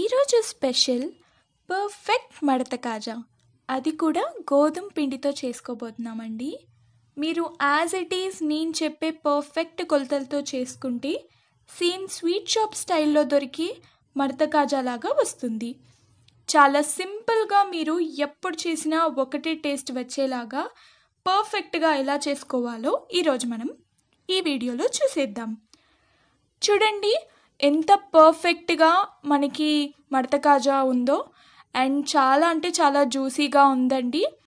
ఈరోజు special perfect మడత కాజా అది కూడా గోధుమ పిండితో చేసుకోబోతున్నామండి మీరు యాజ్ ఇట్ ఈజ్ నేను చెప్పే పర్ఫెక్ట్ కొలతలతో చేసుకుంటే సేమ్ స్వీట్ షాప్ స్టైల్లో దొరికి మడత లాగా వస్తుంది చాలా సింపుల్గా మీరు ఎప్పుడు చేసినా ఒకటే టేస్ట్ వచ్చేలాగా పర్ఫెక్ట్గా ఎలా చేసుకోవాలో ఈరోజు మనం ఈ వీడియోలో చూసేద్దాం చూడండి ఎంత పర్ఫెక్ట్గా మనకి మడత కాజా ఉందో అండ్ చాలా అంటే చాలా జ్యూసీగా ఉందండి